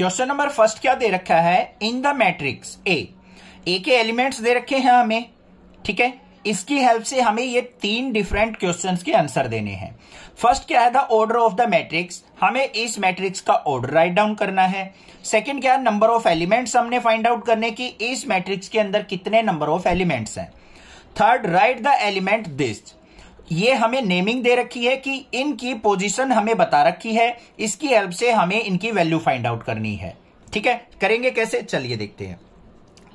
question number first क्या दे रखा है इन द मैट्रिक्स ए ए के एलिमेंट्स दे रखे हैं हमें ठीक है इसकी हेल्प से हमें ये तीन डिफरेंट क्वेश्चन के आंसर देने हैं फर्स्ट क्या है the order of the matrix हमें इस मैट्रिक्स का ऑर्डर राइट डाउन करना है सेकंड क्या है नंबर ऑफ एलिमेंट्स हमने फाइंड आउट करने की इस मैट्रिक्स के अंदर कितने नंबर ऑफ एलिमेंट्स हैं third right the element this ये हमें नेमिंग दे रखी है कि इनकी पोजीशन हमें बता रखी है इसकी हेल्प से हमें इनकी वैल्यू फाइंड आउट करनी है ठीक है करेंगे कैसे चलिए देखते हैं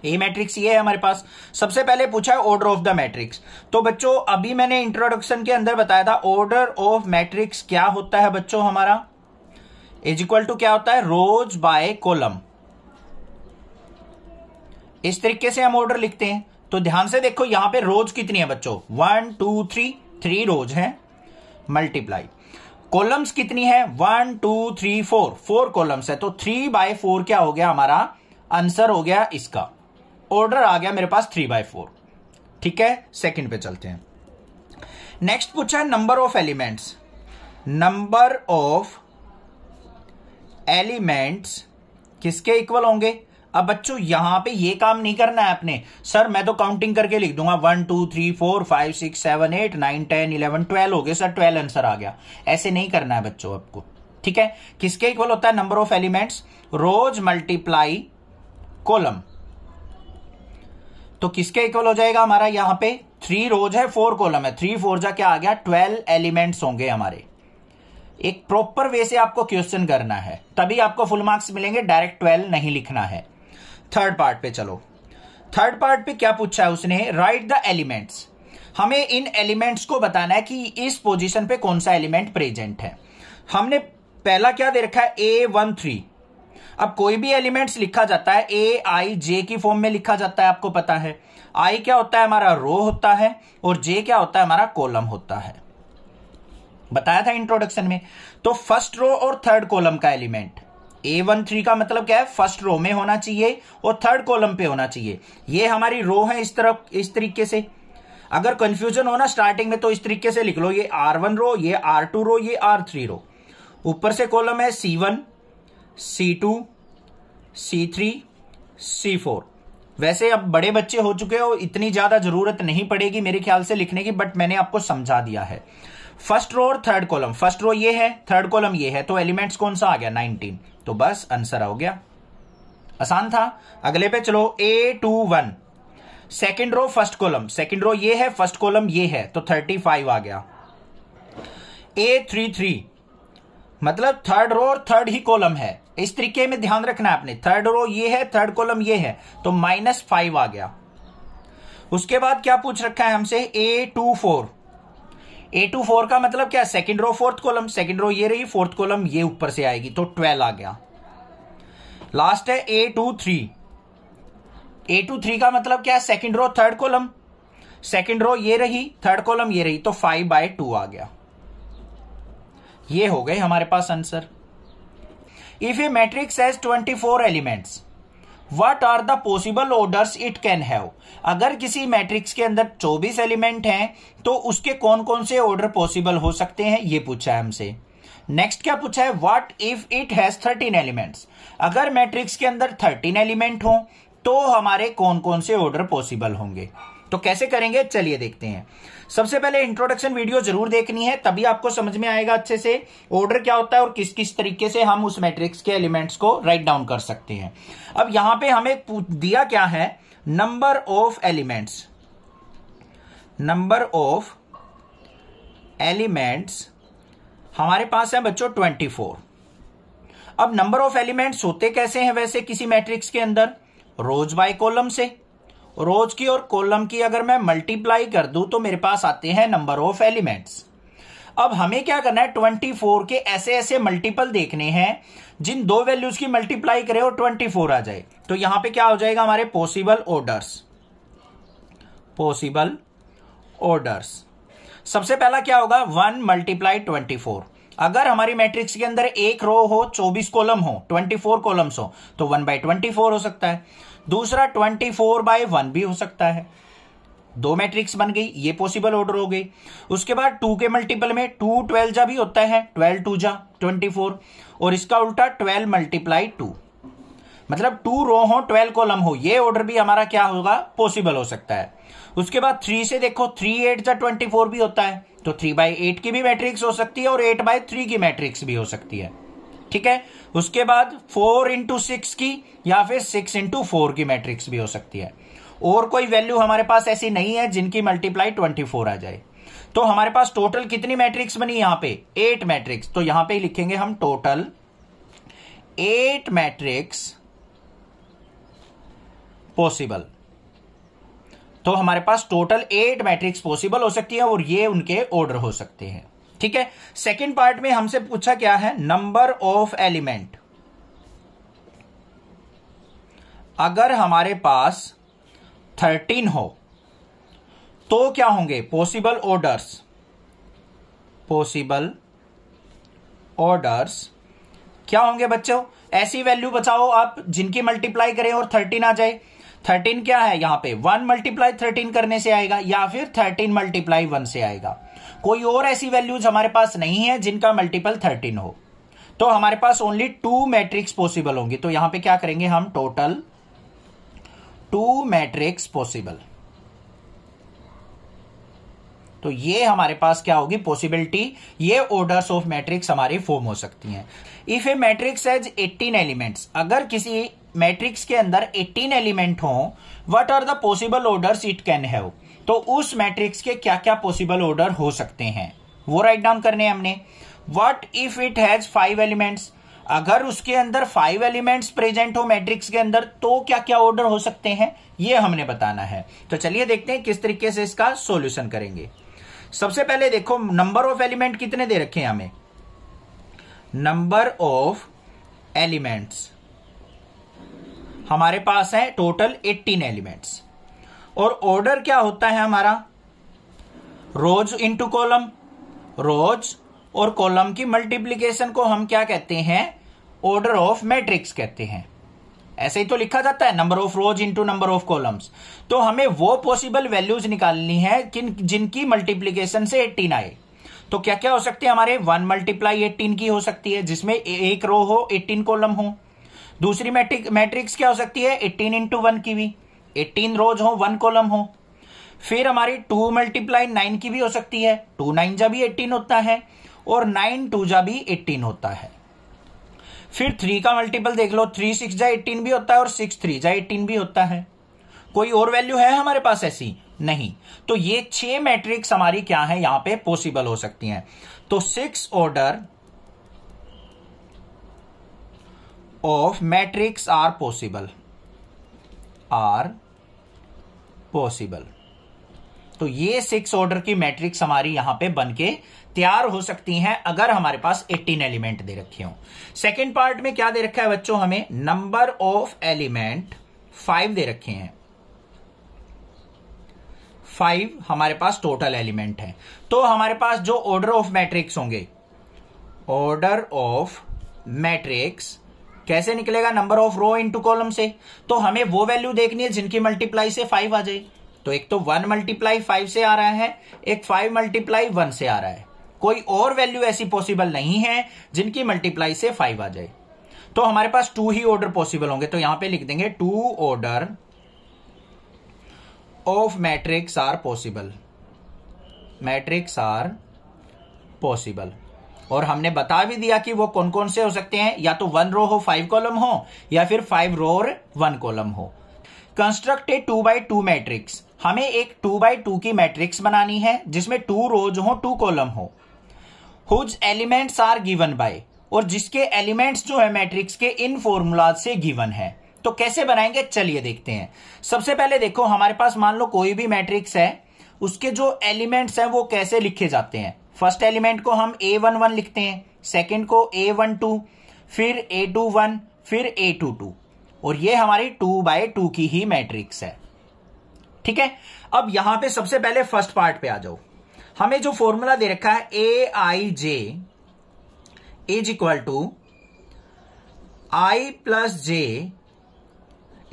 ए मैट्रिक्स ये है हमारे पास सबसे पहले पूछा है ऑर्डर ऑफ द मैट्रिक्स तो बच्चों अभी मैंने इंट्रोडक्शन के अंदर बताया था ऑर्डर ऑफ मैट्रिक्स क्या होता है बच्चों हमारा इज इक्वल टू क्या होता है रोज बाय कॉलम इस तरीके से हम ऑर्डर लिखते हैं तो ध्यान से देखो यहां पे रोज कितनी है बच्चों one two three three rows हैं मल्टीप्लाई कॉलम्स कितनी है one two three four four columns है तो थ्री बाय फोर क्या हो गया हमारा आंसर हो गया इसका ऑर्डर आ गया मेरे पास थ्री बाय फोर ठीक है सेकंड पे चलते हैं नेक्स्ट पूछा है number of elements number of elements किसके इक्वल होंगे अब बच्चों यहां पे ये काम नहीं करना है आपने सर मैं तो काउंटिंग करके लिख दूंगा one two three four five six seven eight nine ten eleven twelve हो गए सर ट्वेल्व आंसर आ गया ऐसे नहीं करना है बच्चों आपको ठीक है किसके इक्वल होता है number of elements rows multiply column तो किसके इक्वल हो जाएगा हमारा यहां पे थ्री रोज है फोर कॉलम है थ्री फोर जा क्या आ गया ट्वेल्व एलिमेंट्स होंगे हमारे एक प्रॉपर वे से आपको क्वेश्चन करना है तभी आपको फुल मार्क्स मिलेंगे डायरेक्ट ट्वेल्व नहीं लिखना है थर्ड पार्ट पे चलो थर्ड पार्ट पे क्या पूछा है उसने राइट द एलिमेंट्स हमें इन एलिमेंट्स को बताना है कि इस पोजीशन पे कौन सा एलिमेंट प्रेजेंट है हमने पहला क्या दे रखा है ए वन थ्री अब कोई भी एलिमेंट्स लिखा जाता है ए आई जे की फॉर्म में लिखा जाता है आपको पता है आई क्या होता है हमारा रो होता है और जे क्या होता है हमारा कॉलम होता है बताया था इंट्रोडक्शन में तो फर्स्ट रो और थर्ड कॉलम का एलिमेंट ए वन थ्री का मतलब क्या है फर्स्ट रो में होना चाहिए और थर्ड कॉलम पे होना चाहिए ये हमारी रो है इस तरफ इस तरीके से अगर कंफ्यूजन हो ना स्टार्टिंग में तो इस तरीके से लिख लो ये आर वन रो ये आर टू रो ये आर थ्री रो ऊपर से कॉलम है C one C two C three C four वैसे अब बड़े बच्चे हो चुके हो इतनी ज्यादा जरूरत नहीं पड़ेगी मेरे ख्याल से लिखने की बट मैंने आपको समझा दिया है फर्स्ट रो और थर्ड कॉलम फर्स्ट रो ये है थर्ड कॉलम ये है तो एलिमेंट्स कौन सा आ गया 19 तो बस आंसर हो गया आसान था अगले पे चलो A two one second row first column second row ये है फर्स्ट कॉलम ये है तो थर्टी फाइव आ गया ए थ्री थ्री मतलब थर्ड रो और थर्ड ही कॉलम है इस तरीके में ध्यान रखना है आपने थर्ड रो ये है थर्ड कॉलम ये है तो माइनस फाइव आ गया उसके बाद क्या पूछ रखा है हमसे A two four A two four का मतलब क्या second row fourth column second row ये रही फोर्थ कॉलम ये ऊपर से आएगी तो ट्वेल्व आ गया लास्ट है ए टू थ्री ए टू थ्री का मतलब क्या है second row third column second row ये रही थर्ड कॉलम ये रही तो फाइव बाय टू आ गया ये हो गए हमारे पास answer if a matrix has twenty four elements what are the possible order it can have अगर किसी मैट्रिक्स के अंदर 24 एलिमेंट हैं तो उसके कौन कौन से ऑर्डर पॉसिबल हो सकते हैं ये पूछा है हमसे नेक्स्ट क्या पूछा है what if it has thirteen elements अगर मैट्रिक्स के अंदर थर्टीन एलिमेंट हो तो हमारे कौन कौन से ऑर्डर पॉसिबल होंगे तो कैसे करेंगे चलिए देखते हैं सबसे पहले इंट्रोडक्शन वीडियो जरूर देखनी है तभी आपको समझ में आएगा अच्छे से ऑर्डर क्या होता है और किस किस तरीके से हम उस मैट्रिक्स के एलिमेंट्स को राइट डाउन कर सकते हैं अब यहां पे हमें दिया क्या है number of elements number of elements हमारे पास है बच्चों ट्वेंटी फोर अब नंबर ऑफ एलिमेंट्स होते कैसे हैं वैसे किसी मैट्रिक्स के अंदर रोज बाय कॉलम से रोज की और कॉलम की अगर मैं मल्टीप्लाई कर दूं तो मेरे पास आते हैं नंबर ऑफ एलिमेंट्स अब हमें क्या करना है ट्वेंटी फोर के ऐसे ऐसे मल्टीपल देखने हैं जिन दो वैल्यूज की मल्टीप्लाई करें और ट्वेंटी फोर आ जाए तो यहां पे क्या हो जाएगा हमारे पॉसिबल ऑर्डर्स पॉसिबल ऑर्डर्स सबसे पहला क्या होगा वन मल्टीप्लाई ट्वेंटी फोर अगर हमारी मैट्रिक्स के अंदर एक रो हो चौबीस कॉलम हो ट्वेंटी फोर कॉलम्स हो तो वन बाई ट्वेंटी फोर हो सकता है दूसरा ट्वेंटी फोर बाय वन भी हो सकता है दो मैट्रिक्स बन गई ये पॉसिबल ऑर्डर हो गई उसके बाद टू के मल्टीपल में टू ट्वेल्व जा भी होता है ट्वेल्व टू जा ट्वेंटी फोर और इसका उल्टा ट्वेल्व मल्टीप्लाई टू मतलब टू रो हो ट्वेल्व कॉलम हो ये ऑर्डर भी हमारा क्या होगा पॉसिबल हो सकता है उसके बाद थ्री से देखो थ्री एट जा ट्वेंटी फोर भी होता है तो थ्री बाय एट की भी मैट्रिक्स हो सकती है और एट बाय थ्री की मैट्रिक्स भी हो सकती है ठीक है उसके बाद फोर इंटू सिक्स की या फिर सिक्स इंटू फोर की मैट्रिक्स भी हो सकती है और कोई वैल्यू हमारे पास ऐसी नहीं है जिनकी मल्टीप्लाई ट्वेंटी फोर आ जाए तो हमारे पास टोटल कितनी मैट्रिक्स बनी यहां पे एट मैट्रिक्स तो यहां पे लिखेंगे हम टोटल एट मैट्रिक्स पॉसिबल तो हमारे पास टोटल एट मैट्रिक्स पॉसिबल हो सकती है और ये उनके ऑर्डर हो सकते हैं ठीक है सेकेंड पार्ट में हमसे पूछा क्या है नंबर ऑफ एलिमेंट अगर हमारे पास थर्टीन हो तो क्या होंगे पॉसिबल ऑर्डर्स पॉसिबल ऑर्डर्स क्या होंगे बच्चों ऐसी वैल्यू बचाओ आप जिनकी मल्टीप्लाई करें और थर्टीन आ जाए थर्टीन क्या है यहां पे वन मल्टीप्लाई थर्टीन करने से आएगा या फिर थर्टीन मल्टीप्लाई वन से आएगा कोई और ऐसी वैल्यूज हमारे पास नहीं है जिनका मल्टीपल थर्टीन हो तो हमारे पास ओनली टू मैट्रिक्स पॉसिबल होंगी तो यहां पे क्या करेंगे हम टोटल टू मैट्रिक्स पॉसिबल तो ये हमारे पास क्या होगी पॉसिबिलिटी ये ऑर्डर्स ऑफ मैट्रिक्स हमारी फॉर्म हो सकती हैं if a matrix has 18 elements अगर किसी मैट्रिक्स के अंदर 18 एलिमेंट हो what are the possible orders it can have तो उस मैट्रिक्स के क्या क्या पॉसिबल ऑर्डर हो सकते हैं वो राइट डाउन करने हमने what if it has five elements अगर उसके अंदर फाइव एलिमेंट्स प्रेजेंट हो मैट्रिक्स के अंदर तो क्या क्या ऑर्डर हो सकते हैं ये हमने बताना है तो चलिए देखते हैं किस तरीके से इसका सॉल्यूशन करेंगे सबसे पहले देखो नंबर ऑफ एलिमेंट कितने दे रखे हैं हमें नंबर ऑफ एलिमेंट्स हमारे पास है टोटल 18 एलिमेंट्स और ऑर्डर क्या होता है हमारा रोज इंटू कॉलम रोज और कॉलम की मल्टीप्लीकेशन को हम क्या कहते हैं ऑर्डर ऑफ मैट्रिक्स कहते हैं ऐसे ही तो लिखा जाता है number of rows into number of columns तो हमें वो पॉसिबल वैल्यूज निकालनी है किन जिनकी मल्टीप्लीकेशन से एटीन आए तो क्या क्या हो सकती है हमारे वन मल्टीप्लाई एटीन की हो सकती है जिसमें एक रो हो एटीन कॉलम हो दूसरी मैट्रिक मैट्रिक्स क्या हो सकती है एटीन इंटू वन की भी एटीन रोज हो वन कॉलम हो फिर हमारी टू मल्टीप्लाई नाइन की भी हो सकती है टू नाइन जा भी एटीन होता है और नाइन टू जा भी एटीन होता है फिर थ्री का मल्टीपल देख लो थ्री सिक्स जा एटीन भी होता है और सिक्स थ्री जा एटीन भी होता है कोई और वैल्यू है हमारे पास ऐसी नहीं तो ये छह मैट्रिक्स हमारी क्या है यहां पे पॉसिबल हो सकती हैं तो six order of matrix are possible are possible तो ये सिक्स ऑर्डर की मैट्रिक्स हमारी यहां पे बनके तैयार हो सकती हैं अगर हमारे पास 18 एलिमेंट दे रखे हो सेकेंड पार्ट में क्या दे रखा है बच्चों हमें नंबर ऑफ एलिमेंट फाइव दे रखे हैं फाइव हमारे पास टोटल एलिमेंट है तो हमारे पास जो ऑर्डर ऑफ मैट्रिक्स होंगे ऑर्डर ऑफ मैट्रिक्स कैसे निकलेगा number of row into column से तो हमें वो वैल्यू देखनी है जिनकी मल्टीप्लाई से फाइव आ जाए तो एक तो वन मल्टीप्लाई फाइव से आ रहा है एक फाइव मल्टीप्लाई वन से आ रहा है कोई और वैल्यू ऐसी पॉसिबल नहीं है जिनकी मल्टीप्लाई से फाइव आ जाए तो हमारे पास टू ही ऑर्डर पॉसिबल होंगे तो यहां पे लिख देंगे two order of matrix are possible matrix are possible और हमने बता भी दिया कि वो कौन कौन से हो सकते हैं या तो वन रो हो फाइव कॉलम हो या फिर फाइव रो और वन कॉलम हो construct a two by two matrix हमें एक टू बाई टू की मैट्रिक्स बनानी है जिसमें टू रोज हो टू कॉलम हो whose elements are given by और जिसके एलिमेंट्स जो है मैट्रिक्स के इन फॉर्मूलाज से गिवन है तो कैसे बनाएंगे चलिए देखते हैं सबसे पहले देखो हमारे पास मान लो कोई भी मैट्रिक्स है उसके जो एलिमेंट्स हैं वो कैसे लिखे जाते हैं फर्स्ट एलिमेंट को हम ए वन वन लिखते हैं सेकेंड को ए वन टू फिर ए टू वन फिर ए टू टू और ये हमारी टू बाय टू की ही मैट्रिक्स है ठीक है अब यहां पे सबसे पहले फर्स्ट पार्ट पे आ जाओ हमें जो फॉर्मूला दे रखा है ए आई जे is equal to I plus जे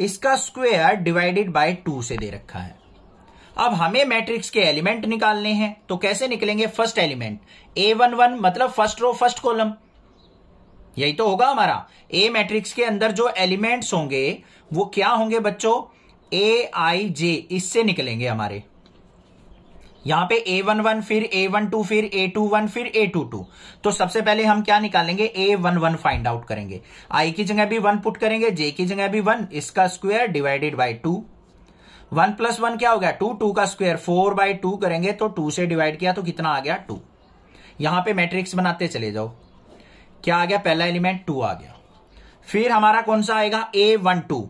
इसका स्क्वेयर डिवाइडेड बाय टू से दे रखा है अब हमें मैट्रिक्स के एलिमेंट निकालने हैं तो कैसे निकलेंगे फर्स्ट एलिमेंट ए वन वन मतलब फर्स्ट रो फर्स्ट कॉलम यही तो होगा हमारा ए मैट्रिक्स के अंदर जो एलिमेंट्स होंगे वो क्या होंगे बच्चों ए आई जे इससे निकलेंगे हमारे यहां पे ए वन वन फिर ए वन टू फिर ए टू वन फिर ए टू टू तो सबसे पहले हम क्या निकालेंगे ए वन वन फाइंड आउट करेंगे आई की जगह भी वन पुट करेंगे जे की जगह भी वन इसका square divided by two one plus one क्या हो गया टू टू का स्क्वायर फोर बाई टू करेंगे तो टू से डिवाइड किया तो कितना आ गया टू यहां पे मैट्रिक्स बनाते चले जाओ क्या आ गया पहला एलिमेंट टू आ गया फिर हमारा कौन सा आएगा A one two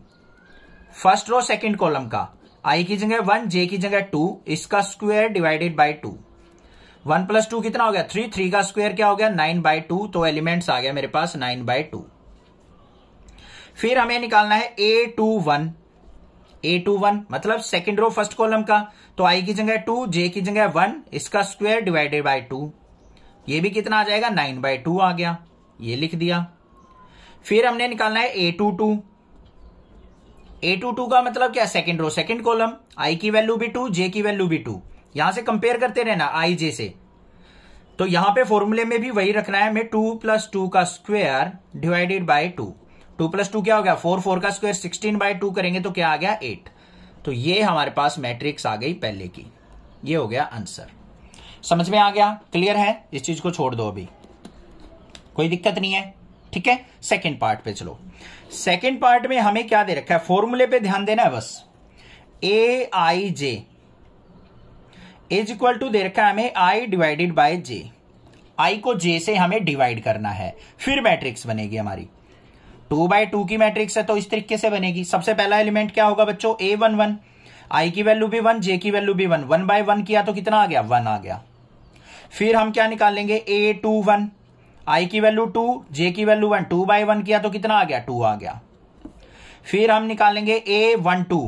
first row second column का आई की जगह वन जे की जगह टू इसका square divided by two one plus two कितना हो गया थ्री थ्री का स्क्वायर क्या हो गया नाइन बाय टू तो एलिमेंट्स आ गया मेरे पास नाइन बाय टू फिर हमें निकालना है ए टू वन ए टू वन मतलब सेकेंड रो फर्स्ट कॉलम का तो आई की जगह टू जे की जगह वन इसका स्क्वेयर डिवाइडेड बाय टू ये भी कितना आ जाएगा नाइन बाय टू आ गया ये लिख दिया फिर हमने निकालना है ए टू टू ए टू टू का मतलब क्या second row second column I की वैल्यू भी टू जे की वैल्यू भी टू यहां से कंपेयर करते रहना आई जे से तो यहां पे फॉर्मूले में भी वही रखना है हमें टू प्लस टू का square divided by two two plus two क्या हो गया फोर फोर का स्क्वायर सिक्सटीन बाय टू करेंगे तो क्या आ गया एट तो ये हमारे पास मैट्रिक्स आ गई पहले की ये हो गया आंसर समझ में आ गया क्लियर है इस चीज को छोड़ दो अभी कोई दिक्कत नहीं है ठीक है सेकेंड पार्ट पे चलो सेकेंड पार्ट में हमें क्या दे रखा है फॉर्मूले पे ध्यान देना है बस A I J is equal to दे रखा है हमें आई डिवाइडेड बाय जे आई को जे से हमें डिवाइड करना है फिर मैट्रिक्स बनेगी हमारी टू बाय टू की मैट्रिक्स है तो इस तरीके से बनेगी सबसे पहला एलिमेंट क्या होगा बच्चों ए वन वन आई की वैल्यू भी वन जे की वैल्यू भी वन वन बाय वन किया तो कितना आ गया वन आ गया फिर हम क्या निकालेंगे ए टू वन आई की वैल्यू टू जे की value one two by one किया तो कितना आ गया टू आ गया फिर हम निकालेंगे ए one two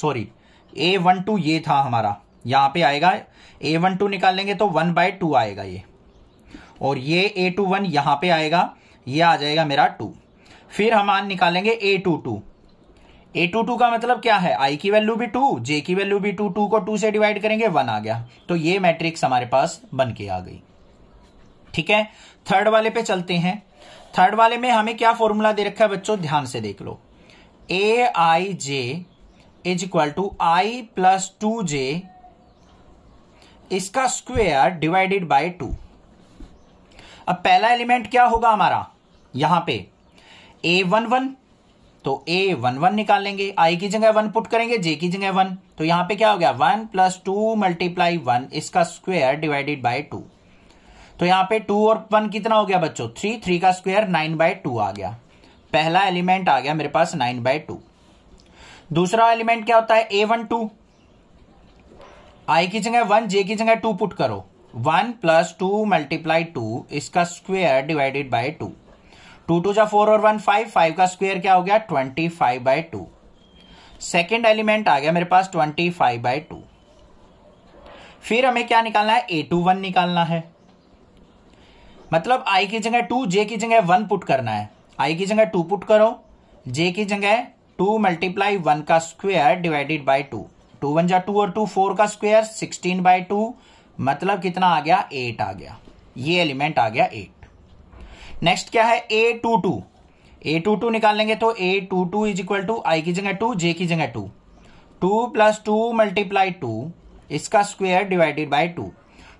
sorry a one two ये था हमारा यहां पे आएगा ए वन टू निकालेंगे तो वन बाय टू आएगा ये और ये ए टू वन यहां पर आएगा ये आ जाएगा मेरा टू फिर हम मान निकालेंगे a two two A two two का मतलब क्या है आई की वैल्यू भी टू जे की वैल्यू भी टू टू को टू से डिवाइड करेंगे वन आ गया तो ये मैट्रिक्स हमारे पास बन के आ गई ठीक है थर्ड वाले पे चलते हैं थर्ड वाले में हमें क्या फॉर्मूला दे रखा है बच्चों ध्यान से देख लो a I J is equal to I plus two j इसका स्क्वेयर डिवाइडेड बाय टू अब पहला एलिमेंट क्या होगा हमारा यहां पे ए वन वन तो ए वन वन निकाल लेंगे आई की जगह वन पुट करेंगे जे की जगह वन तो यहां पे क्या हो गया one plus two multiply one इसका स्क्वेयर डिवाइडेड बाय टू तो यहां पे टू और वन कितना हो गया बच्चों थ्री थ्री का स्क्वेयर नाइन बाय टू आ गया पहला एलिमेंट आ गया मेरे पास नाइन बाय टू दूसरा एलिमेंट क्या होता है ए वन टू आई की जगह वन जे की जगह टू पुट करो one plus two multiply two इसका square divided by two two two जा फोर और वन फाइव फाइव का स्क्वेयर क्या हो गया twenty five by two second element आ गया मेरे पास ट्वेंटी फाइव बाई टू फिर हमें क्या निकालना है ए टू वन निकालना है मतलब आई की जगह टू जे की जगह वन पुट करना है आई की जगह टू पुट करो जे की जगह टू मल्टीप्लाई वन का square divided by two two one जा टू और टू फोर का स्क्वेयर सिक्सटीन बाई टू मतलब कितना आ गया एट आ गया ये एलिमेंट आ गया एट नेक्स्ट क्या है ए टू टू ए टू टू निकाल लेंगे तो a two two is equal to i की जगह टू जे की जगह two two plus two multiply two इसका square divided by two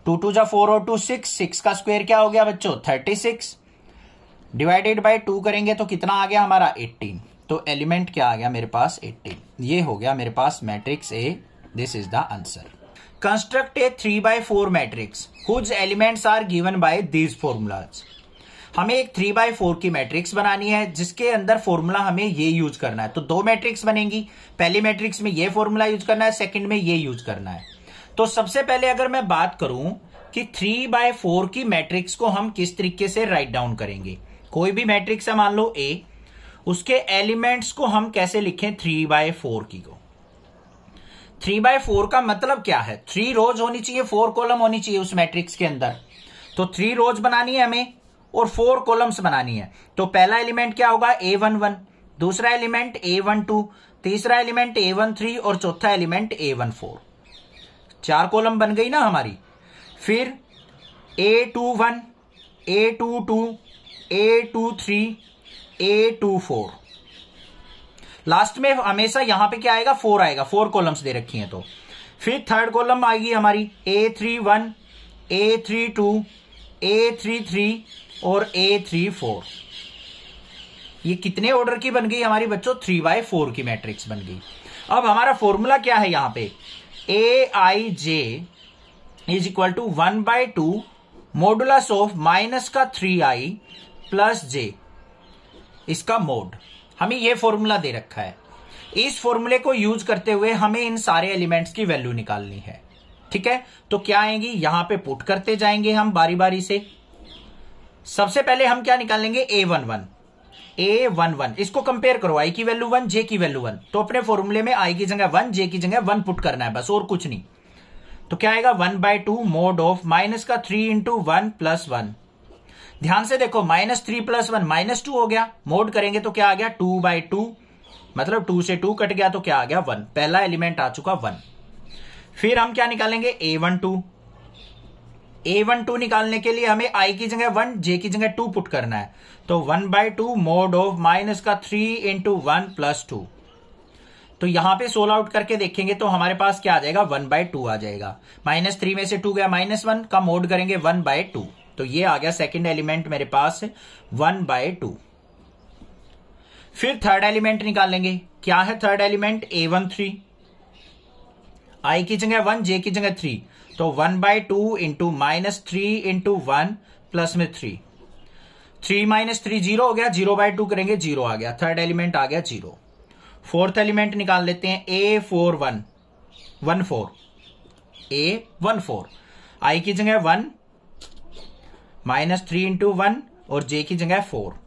two two जा फोर और टू सिक्स सिक्स का स्क्वेयर क्या हो गया बच्चों thirty six divided by two करेंगे तो कितना आ गया हमारा एट्टीन तो एलिमेंट क्या आ गया मेरे पास एट्टीन ये हो गया मेरे पास matrix A this is the answer construct a three by four matrix whose elements are given by these formulas हमें एक थ्री बाय फोर की मैट्रिक्स बनानी है जिसके अंदर फॉर्मूला हमें ये यूज करना है तो दो मैट्रिक्स बनेगी पहली मैट्रिक्स में ये फॉर्मूला यूज करना है सेकंड में ये यूज करना है तो सबसे पहले अगर मैं बात करूं कि थ्री बाय फोर की मैट्रिक्स को हम किस तरीके से राइट डाउन करेंगे कोई भी मैट्रिक्स है मान लो ए उसके एलिमेंट्स को हम कैसे लिखें थ्री बाय फोर की को थ्री बाय फोर का मतलब क्या है थ्री रोज होनी चाहिए फोर कॉलम होनी चाहिए उस मैट्रिक्स के अंदर तो थ्री रोज बनानी है हमें और फोर कॉलम्स बनानी है तो पहला एलिमेंट क्या होगा ए वन वन दूसरा एलिमेंट ए वन टू तीसरा एलिमेंट ए वन थ्री और चौथा एलिमेंट ए वन फोर चार कॉलम बन गई ना हमारी फिर a two one A two two A two three A two four last में हमेशा यहां पे क्या आएगा फोर आएगा फोर कॉलम्स दे रखी हैं तो फिर थर्ड कॉलम आएगी हमारी a three one a three two a three three और ए थ्री फोर ये कितने ऑर्डर की बन गई हमारी बच्चों थ्री बाय फोर की मैट्रिक्स बन गई अब हमारा फॉर्मूला क्या है यहां पे a I J is equal to one by two modulus of minus का थ्री आई प्लस जे इसका मोड हमें यह फॉर्मूला दे रखा है इस फॉर्मूले को यूज करते हुए हमें इन सारे एलिमेंट्स की वैल्यू निकालनी है ठीक है तो क्या आएंगी यहां पे पुट करते जाएंगे हम बारी बारी से सबसे पहले हम क्या निकालेंगे ए one one a one one इसको कंपेयर करो आई की वैल्यू वन जे की वैल्यू वन तो अपने फॉर्मूले में आई की जगह वन जे की जगह वन पुट करना है बस और कुछ नहीं तो क्या आएगा one by two mod of minus का three into one plus one ध्यान से देखो minus three plus one minus two हो गया मोड करेंगे तो क्या आ गया टू बाय टू मतलब टू से टू कट गया तो क्या आ गया वन पहला एलिमेंट आ चुका वन फिर हम क्या निकालेंगे ए one two a one two निकालने के लिए हमें आई की जगह वन जे की जगह टू पुट करना है तो one by two mod of minus का three into one plus two तो यहां पे सोल आउट करके देखेंगे तो हमारे पास क्या आ जाएगा वन बाय टू आ जाएगा माइनस थ्री में से टू गया माइनस वन का मोड करेंगे वन बाय टू तो ये आ गया सेकेंड एलिमेंट मेरे पास वन बाय टू फिर थर्ड एलिमेंट निकाल लेंगे क्या है third element A one three i की जगह वन जे की जगह थ्री तो one by two into minus three into one plus में three three minus three zero हो गया जीरो बाय टू करेंगे जीरो आ गया थर्ड एलिमेंट आ गया जीरो फोर्थ एलिमेंट निकाल लेते हैं a four one one four a one four i की जगह one minus three into one और जे की जगह फोर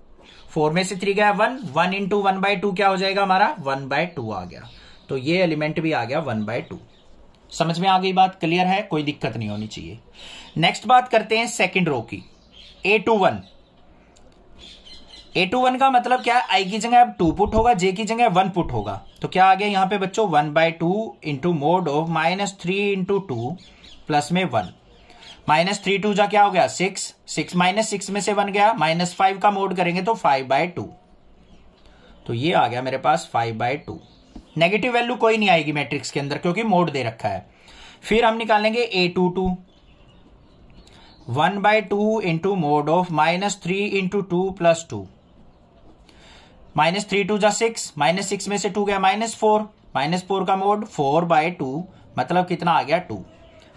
फोर में से थ्री गया one one into one by two क्या हो जाएगा हमारा वन बाय टू आ गया तो ये एलिमेंट भी आ गया वन बाय टू समझ में आ गई बात क्लियर है कोई दिक्कत नहीं होनी चाहिए नेक्स्ट बात करते हैं सेकंड रो की a two one A two one का मतलब क्या आई की जगह अब टू पुट होगा जे की जगह वन पुट होगा तो क्या आ गया यहाँ पे बच्चों one by two into mod of minus three into two plus में वन माइनस थ्री टू जा क्या हो गया सिक्स सिक्स माइनस सिक्स में से वन गया माइनस फाइव का मोड करेंगे तो फाइव बाय टू तो ये आ गया मेरे पास five by two negative value कोई नहीं आएगी मैट्रिक्स के अंदर क्योंकि मोड दे रखा है फिर हम निकालेंगे a two two one by two into mod of minus three into two plus two minus three two जा सिक्स माइनस सिक्स में से टू गया माइनस फोर माइनस फोर का मोड फोर बाय टू मतलब कितना आ गया टू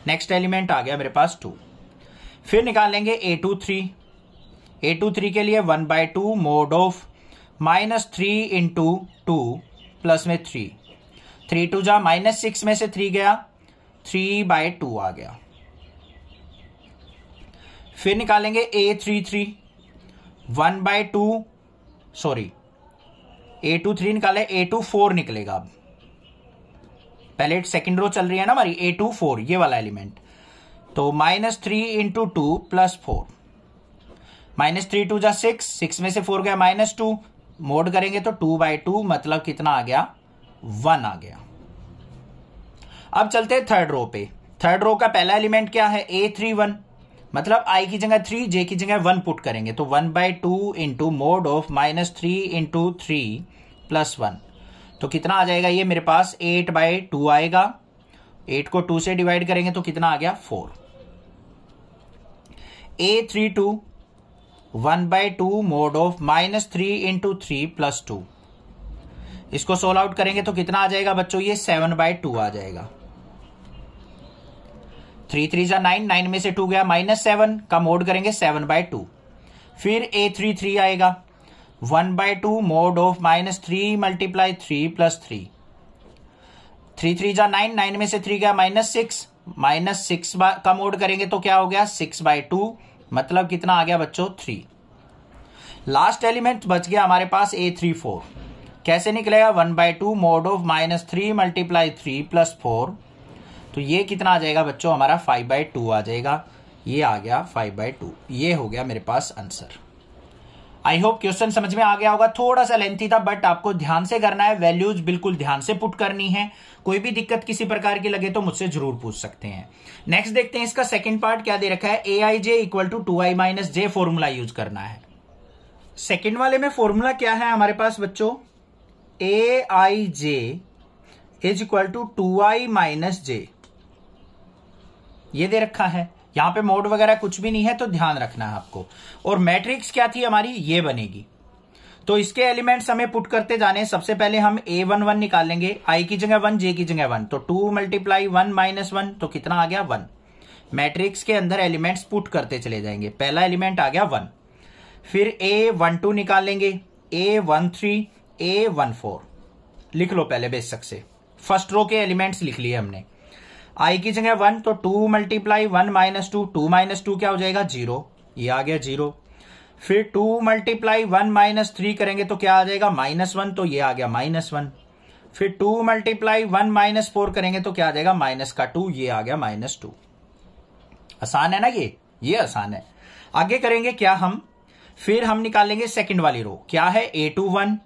नेक्स्ट एलिमेंट आ गया मेरे पास टू फिर निकाल लेंगे a two three A two three के लिए one by two mod of minus three into two plus में थ्री थ्री टू जा माइनस सिक्स में से थ्री गया थ्री बाय टू आ गया फिर निकालेंगे a three three one by two sorry a two three निकाले ए टू फोर निकलेगा अब पहले सेकेंड रो चल रही है ना हमारी ए टू फोर ये वाला एलिमेंट तो minus three into two plus four minus three two जा सिक्स सिक्स में से फोर गया माइनस टू मोड करेंगे तो टू बाई टू मतलब कितना आ गया वन आ गया अब चलते हैं थर्ड रो पे थर्ड रो का पहला एलिमेंट क्या है ए थ्री वन मतलब आई की जगह थ्री जे की जगह वन पुट करेंगे तो one by two into mod of minus three into three plus one तो कितना आ जाएगा ये मेरे पास एट बाई टू आएगा एट को टू से डिवाइड करेंगे तो कितना आ गया four a three two one by two mod of minus three into three plus two इसको सोल्व आउट करेंगे तो कितना आ जाएगा बच्चों ये सेवन बाय टू आ जाएगा थ्री थ्री जा नाइन नाइन में से टू गया माइनस सेवन का मोड करेंगे सेवन बाय टू फिर ए थ्री थ्री आएगा one by two mod of minus three multiply three plus three three three जा नाइन नाइन में से थ्री गया माइनस सिक्स माइनस सिक्स का मोड करेंगे तो क्या हो गया सिक्स बाय टू मतलब कितना आ गया बच्चों थ्री लास्ट एलिमेंट बच गया हमारे पास ए थ्री फोर कैसे निकलेगा one by two mod of minus three multiply three plus four तो ये कितना आ जाएगा बच्चों हमारा फाइव बाई टू आ जाएगा ये आ गया फाइव बाई टू ये हो गया मेरे पास आंसर आई होप क्वेश्चन समझ में आ गया होगा थोड़ा सा लेंथी था बट आपको ध्यान से करना है वैल्यूज बिल्कुल ध्यान से पुट करनी है कोई भी दिक्कत किसी प्रकार की लगे तो मुझसे जरूर पूछ सकते हैं नेक्स्ट देखते हैं इसका सेकंड पार्ट क्या दे रखा है ए आई j equal to two i minus j formula use करना है सेकेंड वाले में फॉर्मूला क्या है हमारे पास बच्चों a I J is equal to two i minus j ये दे रखा है यहां पे मोड वगैरह कुछ भी नहीं है तो ध्यान रखना है आपको और मैट्रिक्स क्या थी हमारी ये बनेगी तो इसके एलिमेंट्स हमें पुट करते जाने सबसे पहले हम ए वन वन निकालेंगे आई की जगह वन जे की जगह वन तो two multiply one minus one तो कितना आ गया वन मैट्रिक्स के अंदर एलिमेंट्स पुट करते चले जाएंगे पहला एलिमेंट आ गया वन फिर ए वन टू निकालेंगे ए one three a one four लिख लो पहले बेसक से फर्स्ट रो के एलिमेंट्स लिख लिए हमने आई की जगह वन तो two multiply one minus two two minus two क्या हो जाएगा जीरो ये आ गया जीरो फिर two multiply one minus three करेंगे तो क्या आ जाएगा माइनस वन तो ये आ गया माइनस वन फिर two multiply one minus four करेंगे तो क्या आ जाएगा माइनस का टू ये आ गया माइनस टू आसान है ना ये ये आसान है आगे करेंगे क्या हम फिर हम निकालेंगे सेकेंड वाली रो क्या है ए टू वन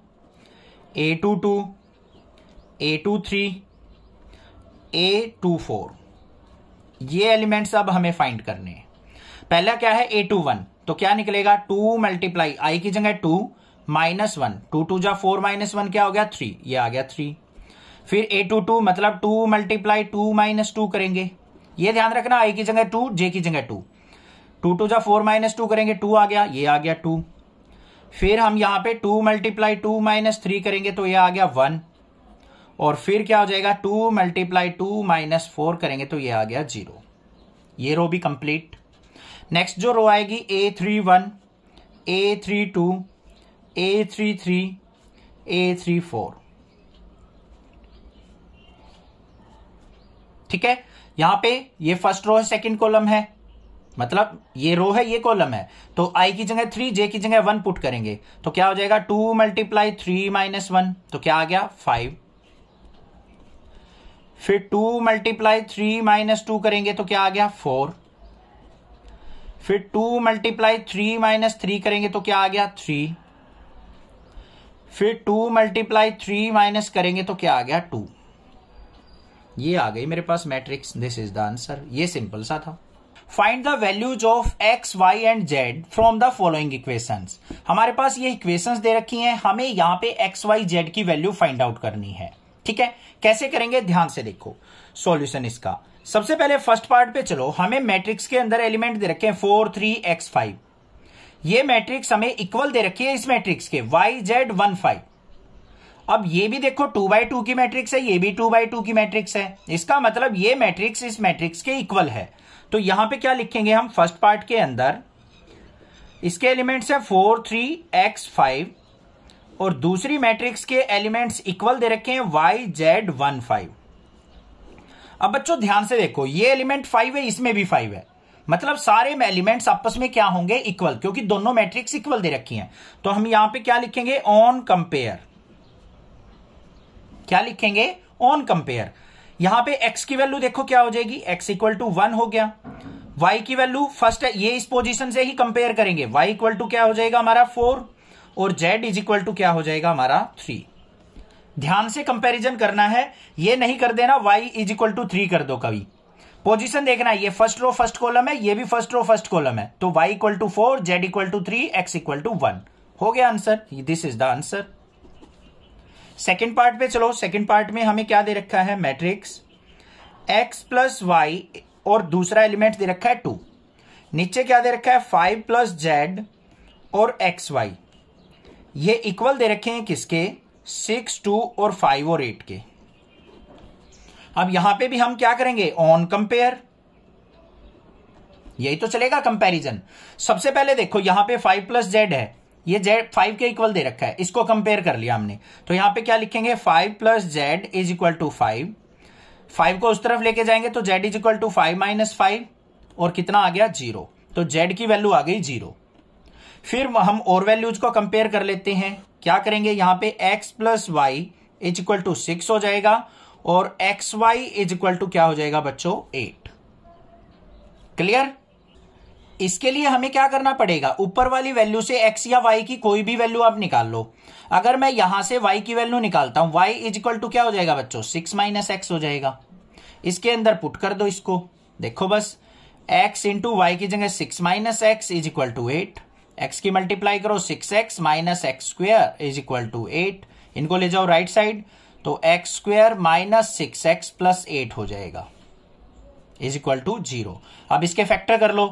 ए टू टू ए टू थ्री ए टू फोर ये एलिमेंट्स अब हमें फाइंड करने हैं पहला क्या है ए टू वन तो क्या निकलेगा टू मल्टीप्लाई आई की जगह two minus one two two जा फोर माइनस वन क्या हो गया थ्री ये आ गया थ्री फिर ए टू टू मतलब two multiply two minus two करेंगे ये ध्यान रखना आई की जगह टू जे की जगह टू टू टू जा फोर माइनस टू करेंगे टू आ गया ये आ गया टू फिर हम यहां पे two multiply two minus three करेंगे तो ये आ गया वन और फिर क्या हो जाएगा two multiply two minus four करेंगे तो ये आ गया जीरो ये रो भी कंप्लीट नेक्स्ट जो रो आएगी a three one a three two a three three a three four ठीक है यहां पे ये फर्स्ट रो है सेकंड कॉलम है मतलब ये रो है ये कॉलम है तो आई की जगह थ्री जे की जगह वन पुट करेंगे तो क्या हो जाएगा two multiply three minus one तो क्या आ गया फाइव फिर two multiply three minus two करेंगे तो क्या आ गया फोर फिर two multiply three minus three करेंगे तो क्या आ गया थ्री फिर टू मल्टीप्लाई थ्री माइनस करेंगे तो क्या आ गया टू ये आ गई मेरे पास matrix this is the answer ये सिंपल सा था find the values of x y and z from the following equation हमारे पास ये इक्वेशन दे रखी हैं हमें यहां पे एक्स वाई जेड की वैल्यू फाइंड आउट करनी है ठीक है कैसे करेंगे ध्यान से देखो सॉल्यूशन इसका सबसे पहले फर्स्ट पार्ट पे चलो हमें मैट्रिक्स के अंदर एलिमेंट दे रखे हैं फोर थ्री एक्स फाइव ये मैट्रिक्स हमें इक्वल दे रखी है इस मैट्रिक्स के वाई जेड वन फाइव अब ये भी देखो टू बाई टू की मैट्रिक्स है ये भी टू बाई टू की मैट्रिक्स है इसका मतलब ये मैट्रिक्स इस मैट्रिक्स के इक्वल है तो यहां पे क्या लिखेंगे हम फर्स्ट पार्ट के अंदर इसके एलिमेंट्स है फोर थ्री एक्स फाइव और दूसरी मैट्रिक्स के एलिमेंट्स इक्वल दे रखे हैं वाई जेड वन फाइव अब बच्चों ध्यान से देखो ये एलिमेंट फाइव है इसमें भी फाइव है मतलब सारे एलिमेंट्स आपस में क्या होंगे इक्वल क्योंकि दोनों मैट्रिक्स इक्वल दे रखी हैं तो हम यहां पे क्या लिखेंगे ऑन कंपेयर क्या लिखेंगे ऑन कंपेयर यहां पे x की वैल्यू देखो क्या हो जाएगी x इक्वल टू वन हो गया y की वैल्यू फर्स्ट ये इस पोजीशन से ही कंपेयर करेंगे y इक्वल टू क्या हो जाएगा हमारा फोर और जेड इज इक्वल टू क्या हो जाएगा हमारा थ्री ध्यान से कंपैरिजन करना है ये नहीं कर देना y is equal to three कर दो कभी पोजीशन देखना है ये फर्स्ट रो फर्स्ट कॉलम है ये भी फर्स्ट रो फर्स्ट कॉलम है तो y equal to four z equal to three x equal to one हो गया answer this is the answer second part पे चलो सेकेंड पार्ट में हमें क्या दे रखा है मैट्रिक्स एक्स प्लस वाई और दूसरा एलिमेंट दे रखा है टू नीचे क्या दे रखा है फाइव प्लस जेड और एक्स वाई ये इक्वल दे रखे हैं किसके सिक्स टू और फाइव और एट के अब यहां पे भी हम क्या करेंगे ऑन कंपेयर यही तो चलेगा कंपैरिजन सबसे पहले देखो यहां पे फाइव प्लस जेड है ये जेड फाइव के इक्वल दे रखा है इसको कंपेयर कर लिया हमने तो यहां पे क्या लिखेंगे five plus z is equal to five five को उस तरफ लेके जाएंगे तो z is equal to five minus five और कितना आ गया जीरो तो जेड की वैल्यू आ गई जीरो फिर हम और वैल्यूज को कंपेयर कर लेते हैं क्या करेंगे यहां पे x plus y is equal to six हो जाएगा और x y is equal to क्या हो जाएगा बच्चों एट क्लियर इसके लिए हमें क्या करना पड़ेगा ऊपर वाली वैल्यू से x या y की कोई भी वैल्यू आप निकाल लो अगर मैं यहां से y की वैल्यू निकालता हूं y इज इक्वल टू क्या हो जाएगा बच्चों सिक्स माइनस एक्स हो जाएगा इसके अंदर पुट कर दो इसको देखो बस x इंटू वाई की जगह six minus x is equal to eight x की मल्टीप्लाई करो six x minus x square is equal to eight इनको ले जाओ राइट साइड तो x square minus six x plus eight हो जाएगा इज इक्वल टू जीरो अब इसके फैक्टर कर लो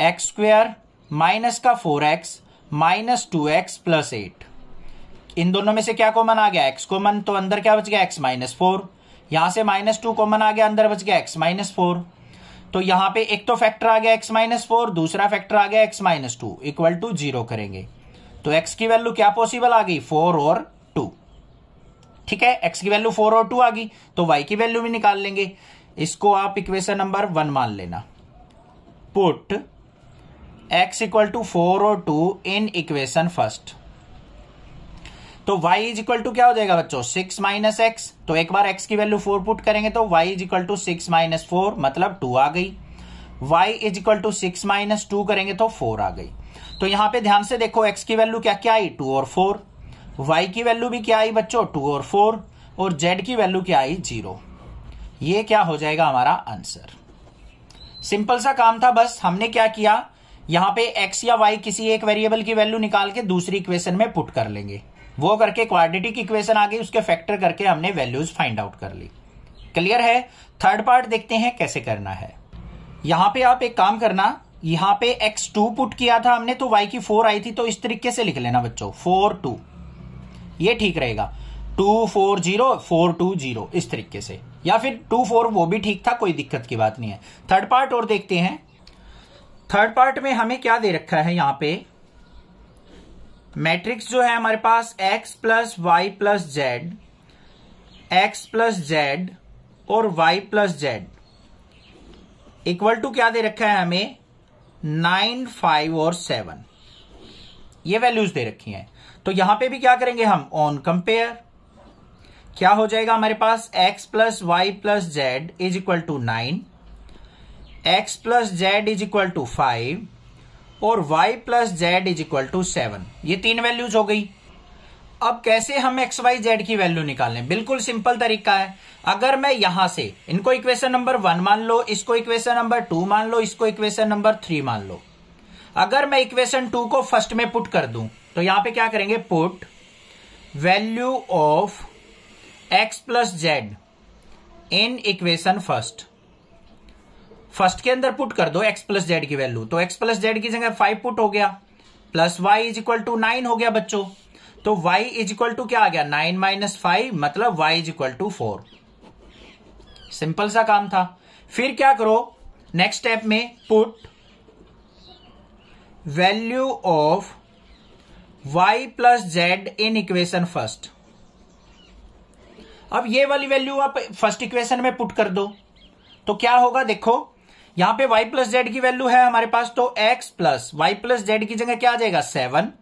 एक्स स्क्वेयर माइनस का four x minus two x plus eight इन दोनों में से क्या कॉमन आ गया एक्स कॉमन तो अंदर क्या बच गया एक्स माइनस फोर यहां से माइनस टू कॉमन आ गया अंदर बच गया एक्स माइनस फोर तो यहां पे एक तो फैक्टर आ गया x माइनस फोर दूसरा फैक्टर आ गया x minus two equal to zero करेंगे तो x की वैल्यू क्या पॉसिबल आ गई फोर और टू ठीक है x की वैल्यू फोर और टू आ गई तो y की वैल्यू भी निकाल लेंगे इसको आप इक्वेशन नंबर वन मान लेना put x equal to four और टू इन इक्वेशन फर्स्ट तो y इज इक्वल टू क्या हो जाएगा बच्चों सिक्स माइनस एक्स तो एक बार x की वैल्यू फोर पुट करेंगे तो y is equal to six minus four मतलब टू आ गई y is equal to six minus two करेंगे तो फोर आ गई तो यहां पे ध्यान से देखो x की वैल्यू क्या क्या आई टू और फोर y की वैल्यू भी क्या आई बच्चों टू और फोर और z की वैल्यू क्या आई जीरो ये क्या हो जाएगा हमारा आंसर सिंपल सा काम था बस हमने क्या किया यहां पे x या y किसी एक वेरिएबल की वैल्यू निकाल के दूसरी इक्वेशन में पुट कर लेंगे वो करके क्वाड्रेटिक इक्वेशन आ गई उसके फैक्टर करके हमने वैल्यूज फाइंड आउट कर ली क्लियर है थर्ड पार्ट देखते हैं कैसे करना है यहां पे आप एक काम करना यहां पे x2 पुट किया था हमने तो y की फोर आई थी तो इस तरीके से लिख लेना बच्चों फोर टू ये ठीक रहेगा two four zero four two zero इस तरीके से या फिर टू फोर वो भी ठीक था कोई दिक्कत की बात नहीं है थर्ड पार्ट और देखते हैं थर्ड पार्ट में हमें क्या दे रखा है यहां पे मैट्रिक्स जो है हमारे पास x plus y plus z x plus z और y plus z equal to क्या दे रखा है हमें नाइन फाइव और सेवन ये वैल्यूज दे रखी हैं तो यहां पे भी क्या करेंगे हम ऑन कंपेयर क्या हो जाएगा हमारे पास x plus y plus z is equal to nine x plus z is equal to five और y plus z is equal to seven ये तीन वैल्यूज हो गई अब कैसे हम एक्स वाई जेड की वैल्यू निकालें बिल्कुल सिंपल तरीका है अगर मैं यहां से इनको इक्वेशन नंबर वन मान लो इसको इक्वेशन नंबर टू मान लो इसको इक्वेशन नंबर थ्री मान लो अगर मैं इक्वेशन टू को फर्स्ट में पुट कर दूं तो यहां पे क्या करेंगे put value of x plus z in equation first first के अंदर पुट कर दो एक्स प्लस जेड की वैल्यू तो एक्स प्लस जेड की जगह फाइव पुट हो गया plus y is equal to nine हो गया बच्चों तो y इज इक्वल टू क्या आ गया नाइन माइनस फाइव मतलब y is equal to four simple सा काम था फिर क्या करो नेक्स्ट स्टेप में put value of y plus z in equation first अब ये वाली वैल्यू आप फर्स्ट इक्वेशन में पुट कर दो तो क्या होगा देखो यहां पे y प्लस जेड की वैल्यू है हमारे पास तो x plus y plus z की जगह क्या आ जाएगा seven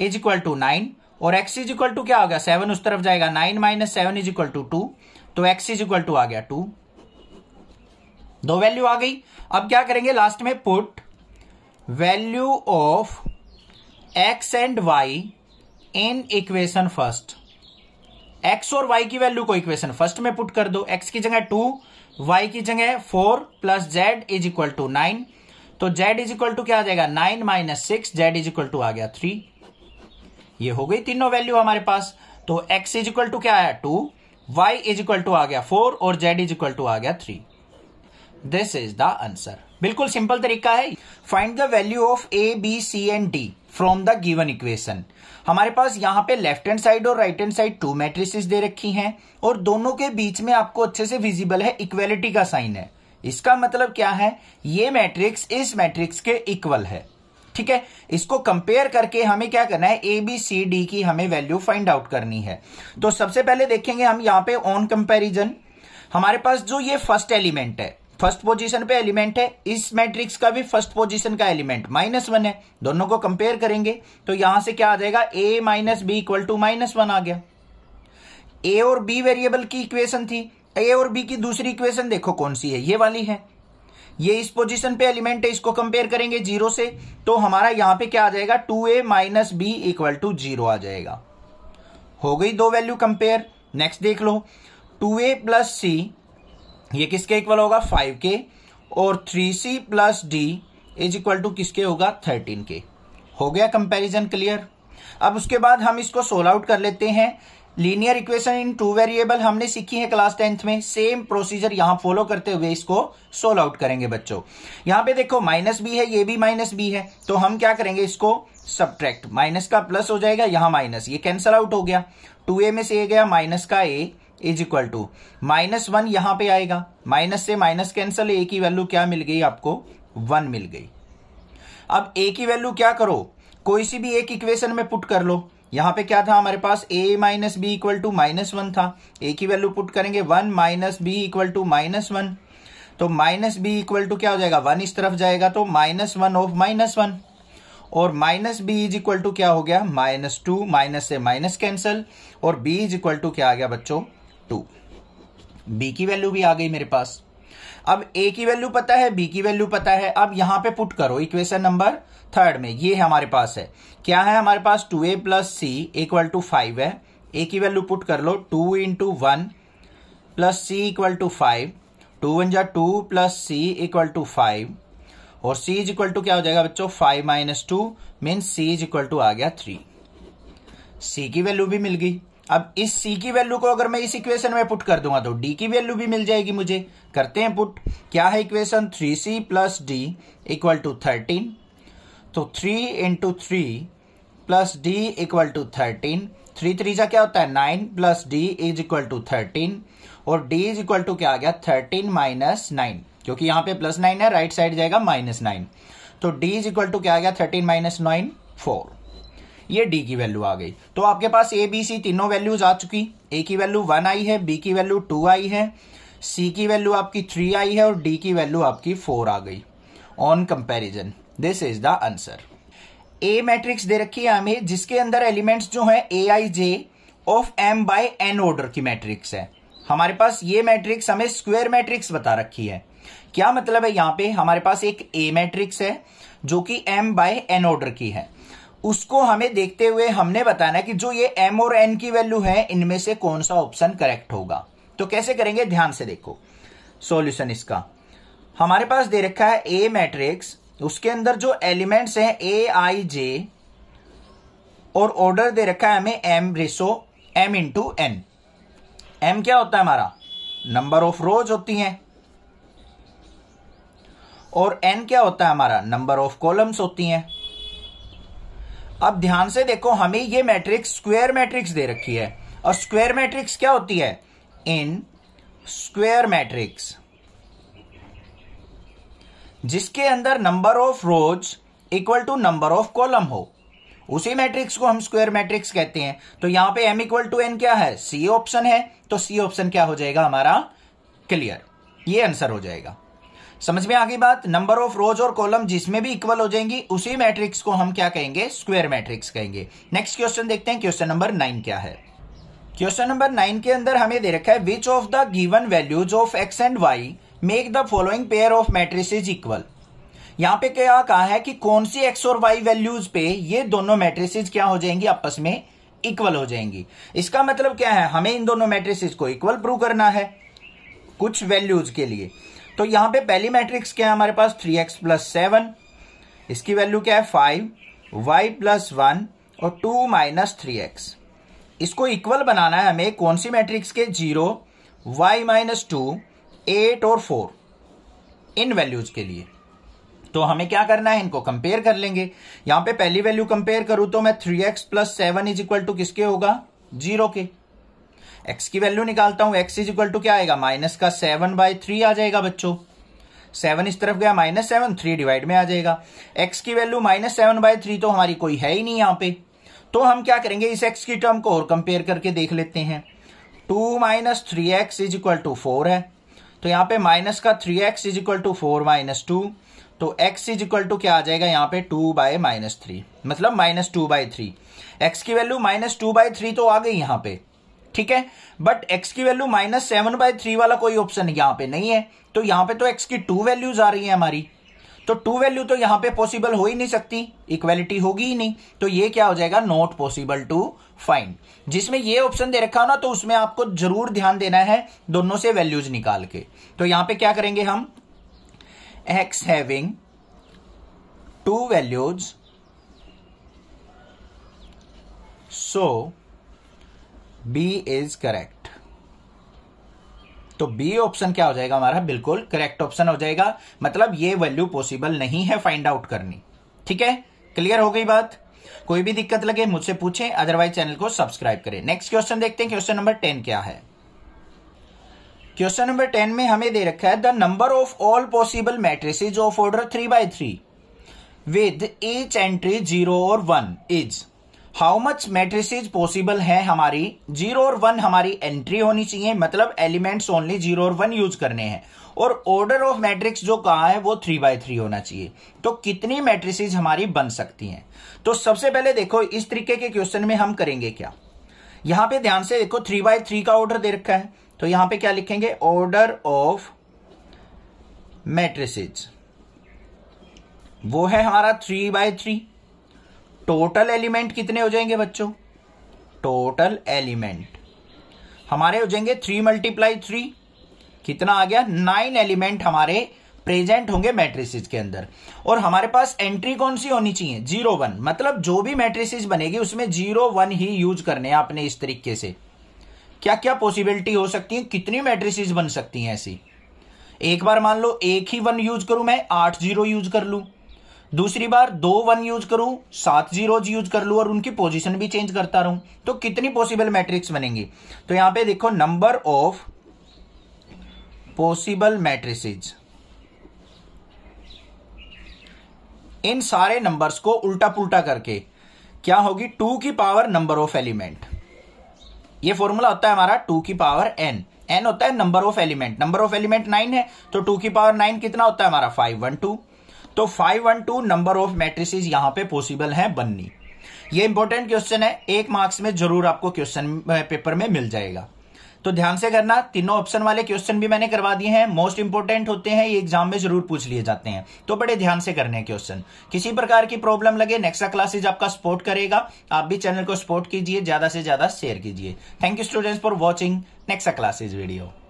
is equal to nine और x इज इक्वल टू क्या गया सेवन उस तरफ जाएगा nine minus seven is equal to two तो x इज इक्वल टू आ गया टू दो वैल्यू आ गई अब क्या करेंगे लास्ट में put value of x and y in equation first x और y की वैल्यू को इक्वेशन फर्स्ट में पुट कर दो x की जगह टू y की जगह four plus z is equal to nine तो जेड इज इक्वल टू क्या आ जाएगा nine minus six z is equal to आ गया थ्री ये हो गई तीनों वैल्यू हमारे पास तो x इज इक्वल टू क्या आया two y is equal to आ गया फोर और z इज इक्वल टू आ गया three this is the answer बिल्कुल सिंपल तरीका है find the value of A B C and D from the given equation हमारे पास यहाँ पे लेफ्ट हैंड साइड और right hand side two matrices दे रखी हैं और दोनों के बीच में आपको अच्छे से विजिबल है इक्वेलिटी का साइन है इसका मतलब क्या है ये मैट्रिक्स इस मैट्रिक्स के इक्वल है ठीक है इसको कंपेयर करके हमें क्या करना है ए बी सी डी की हमें वैल्यू फाइंड आउट करनी है तो सबसे पहले देखेंगे हम यहाँ पे ऑन कंपेरिजन हमारे पास जो ये फर्स्ट एलिमेंट है फर्स्ट पोजीशन पे एलिमेंट है इस मैट्रिक्स का भी फर्स्ट पोजीशन का एलिमेंट माइनस वन है दोनों को कंपेयर करेंगे तो यहां से क्या आ जाएगा A minus B equal to minus one आ गया ए और बी वेरिएबल की इक्वेशन थी ए और बी की दूसरी इक्वेशन देखो कौन सी है ये वाली है ये इस पोजिशन पे एलिमेंट है इसको कंपेयर करेंगे जीरो से तो हमारा यहां पे क्या आ जाएगा two A minus B equal to zero आ जाएगा हो गई दो वैल्यू कंपेयर नेक्स्ट देख लो टू ए प्लस सी ये किसके इक्वल होगा फाइव के और three C plus D is equal to किसके होगा थर्टीन के हो गया कंपैरिजन क्लियर अब उसके बाद हम इसको सोल आउट कर लेते हैं linear equation in two variable हमने सीखी है क्लास टेंथ में सेम प्रोसीजर यहां फॉलो करते हुए इसको सोल आउट करेंगे बच्चों यहां पे देखो माइनस बी है ये भी माइनस बी है तो हम क्या करेंगे इसको सब्ट्रैक्ट माइनस का प्लस हो जाएगा यहां माइनस ये कैंसल आउट हो गया टू ए में से ये गया माइनस का A is equal to minus one यहां पे आएगा माइनस से माइनस कैंसल ए की वैल्यू क्या मिल गई आपको वन मिल गई अब ए की वैल्यू क्या करो कोई सी भी एक इक्वेशन में पुट कर लो यहां पे क्या था हमारे पास a minus B equal to minus one था a की वैल्यू पुट करेंगे one minus B equal to minus one तो माइनस बी इक्वल टू क्या हो जाएगा वन इस तरफ जाएगा तो minus one of minus one और minus B is equal to क्या हो गया माइनस टू माइनस से माइनस कैंसल और b इज इक्वल टू क्या आ गया बच्चों टू बी की वैल्यू भी आ गई मेरे पास अब ए की वैल्यू पता है बी की वैल्यू पता है अब यहां पे पुट करो इक्वेशन नंबर थर्ड में ये हमारे पास है क्या है हमारे पास two A plus C equal to five है ए की वैल्यू पुट कर लो two into one plus C equal to five two one जा two plus C equal to five और सी इज इक्वल टू क्या हो जाएगा बच्चों five minus two means C is equal to आ गया थ्री सी की वैल्यू भी मिल गई अब इस सी की वैल्यू को अगर मैं इस इक्वेशन में पुट कर दूंगा तो डी की वैल्यू भी मिल जाएगी मुझे करते हैं पुट क्या है equation three C plus D equal to thirteen तो three into three plus D equal to thirteen three three जा क्या होता है nine plus D is equal to thirteen और डी इज इक्वल टू क्या आ गया थर्टीन माइनस नाइन क्योंकि यहां पे प्लस नाइन है राइट साइड जाएगा माइनस नाइन तो डी इज इक्वल टू क्या आ गया थर्टीन माइनस नाइन फोर ये डी की वैल्यू आ गई तो आपके पास ए बी सी तीनों वैल्यूज आ चुकी ए की वैल्यू वन आई है बी की वैल्यू टू आई है सी की वैल्यू आपकी थ्री आई है और डी की वैल्यू आपकी फोर आ गई on comparison this is the answer A matrix दे रखी है हमें जिसके अंदर एलिमेंट्स जो है ए आई J of M by N order की मैट्रिक्स है हमारे पास ये मैट्रिक्स हमें स्क्वेयर मैट्रिक्स बता रखी है क्या मतलब है यहां पे हमारे पास एक ए मैट्रिक्स है जो कि एम बाय एन ऑर्डर की है उसको हमें देखते हुए हमने बताना कि जो ये एम और एन की वैल्यू है इनमें से कौन सा ऑप्शन करेक्ट होगा तो कैसे करेंगे ध्यान से देखो सॉल्यूशन इसका हमारे पास दे रखा है ए मैट्रिक्स उसके अंदर जो एलिमेंट्स हैं ए आई जे और ऑर्डर दे रखा है हमें एम रेसो एम इंटू एन एम क्या होता है हमारा नंबर ऑफ रोज होती हैं और एन क्या होता है हमारा नंबर ऑफ कॉलम्स होती हैं अब ध्यान से देखो हमें ये मैट्रिक्स स्क्वेयर मैट्रिक्स दे रखी है और स्क्वेयर मैट्रिक्स क्या होती है इन स्क्वेयर मैट्रिक्स जिसके अंदर number of rows equal to number of column हो उसी मैट्रिक्स को हम स्क्वेयर मैट्रिक्स कहते हैं तो यहां पे m इक्वल टू एन क्या है सी ऑप्शन है तो सी ऑप्शन क्या हो जाएगा हमारा क्लियर ये आंसर हो जाएगा समझ में आ गई बात नंबर ऑफ रोज और कॉलम जिसमें भी इक्वल हो जाएंगी उसी मैट्रिक्स को हम क्या कहेंगे स्क्वेयर मैट्रिक्स कहेंगे नेक्स्ट क्वेश्चन देखते हैं क्वेश्चन नंबर नाइन क्या है क्वेश्चन नंबर नाइन के अंदर हमें दे रखा है which of the given values of x and y make the following pair of matrices equal यहां पे क्या कहा है कि कौन सी एक्स और वाई वैल्यूज पे ये दोनों मैट्रिसेज क्या हो जाएंगी आपस में इक्वल हो जाएंगी इसका मतलब क्या है हमें इन दोनों मैट्रिस को इक्वल प्रूव करना है कुछ वैल्यूज के लिए तो यहां पे पहली मैट्रिक्स क्या है हमारे पास थ्री एक्स प्लस सेवन इसकी वैल्यू क्या है फाइव वाई प्लस वन और टू माइनस थ्री एक्स इसको इक्वल बनाना है हमें कौन सी मैट्रिक्स के zero y minus two eight और फोर इन वैल्यूज के लिए तो हमें क्या करना है इनको कंपेयर कर लेंगे यहां पे पहली वैल्यू कंपेयर करूं तो मैं three x plus seven is equal to किसके होगा जीरो के एक्स की वैल्यू निकालता हूं एक्स इज इक्वल टू क्या आएगा माइनस का सेवन बाय थ्री आ जाएगा बच्चों सेवन इस तरफ गया माइनस सेवन थ्री डिवाइड में आ जाएगा एक्स की value minus seven by three तो हमारी कोई है ही नहीं यहाँ पे तो हम क्या करेंगे इस एक्स की टर्म को और कंपेयर करके देख लेते हैं two minus three x is equal to four है तो यहाँ पे माइनस का three x is equal to four minus two तो x इज इक्वल टू क्या आ जाएगा यहां पे टू बाय माइनस थ्री मतलब minus two by three x की value minus two by three तो आ गई यहां पे ठीक है बट एक्स की value minus seven by three वाला कोई ऑप्शन यहां पे नहीं है तो यहां पे तो एक्स की टू वैल्यूज आ रही है हमारी तो टू वैल्यू तो यहां पे पॉसिबल हो ही नहीं सकती इक्वेलिटी होगी ही नहीं तो ये क्या हो जाएगा नॉट पॉसिबल टू फाइंड जिसमें ये ऑप्शन दे रखा हो ना तो उसमें आपको जरूर ध्यान देना है दोनों से वैल्यूज निकाल के तो यहां पे क्या करेंगे हम x having two values so B is correct तो बी ऑप्शन क्या हो जाएगा हमारा बिल्कुल करेक्ट ऑप्शन हो जाएगा मतलब ये वैल्यू पॉसिबल नहीं है फाइंड आउट करनी ठीक है क्लियर हो गई बात कोई भी दिक्कत लगे मुझसे पूछें अदरवाइज चैनल को सब्सक्राइब करें नेक्स्ट क्वेश्चन देखते हैं क्वेश्चन नंबर टेन क्या है क्वेश्चन नंबर टेन में हमें दे रखा है the number of all possible matrices of order three by three with each entry zero और one is how much matrix possible है हमारी जीरो और वन हमारी एंट्री होनी चाहिए मतलब एलिमेंट्स ओनली जीरो और वन यूज करने हैं और ऑर्डर ऑफ मैट्रिक्स जो कहा है वो थ्री बाय थ्री होना चाहिए तो कितनी मैट्रिसेज हमारी बन सकती हैं तो सबसे पहले देखो इस तरीके के क्वेश्चन में हम करेंगे क्या यहां पे ध्यान से देखो थ्री बाय थ्री का ऑर्डर दे रखा है तो यहां पे क्या लिखेंगे ऑर्डर ऑफ मैट्रिसेज वो है हमारा three by three total element कितने हो जाएंगे बच्चों टोटल एलिमेंट हमारे हो जाएंगे थ्री मल्टीप्लाई थ्री कितना आ गया नाइन एलिमेंट हमारे प्रेजेंट होंगे मैट्रिसेस के अंदर और हमारे पास एंट्री कौन सी होनी चाहिए जीरो वन मतलब जो भी मैट्रिसेस बनेगी उसमें जीरो वन ही यूज करने हैं आपने इस तरीके से क्या क्या पॉसिबिलिटी हो सकती है कितनी मैट्रिसेस बन सकती हैं ऐसी एक बार मान लो एक ही वन यूज करूं मैं आठ जीरो यूज कर लू दूसरी बार दो वन यूज करूं सात जीरोज यूज कर लू और उनकी पोजीशन भी चेंज करता रहूं तो कितनी पॉसिबल मैट्रिक्स बनेंगी तो यहां पे देखो नंबर ऑफ पॉसिबल मैट्रिसेज इन सारे नंबर्स को उल्टा पुल्टा करके क्या होगी टू की पावर नंबर ऑफ एलिमेंट ये फॉर्मूला होता है हमारा टू की पावर एन एन होता है number of element number of element nine है तो टू की पावर नाइन कितना होता है हमारा फाइव वन टू तो five one two number of matrices यहां पे पॉसिबल है बननी ये इंपॉर्टेंट क्वेश्चन है एक मार्क्स में जरूर आपको क्वेश्चन पेपर में मिल जाएगा तो ध्यान से करना तीनों ऑप्शन वाले क्वेश्चन भी मैंने करवा दिए हैं मोस्ट इंपोर्टेंट होते हैं ये एग्जाम में जरूर पूछ लिए जाते हैं तो बड़े ध्यान से करने हैं क्वेश्चन किसी प्रकार की प्रॉब्लम लगे नेक्स्ट क्लासेज आपका सपोर्ट करेगा आप भी चैनल को सपोर्ट कीजिए ज्यादा से ज्यादा शेयर कीजिए thank you students for watching next classes video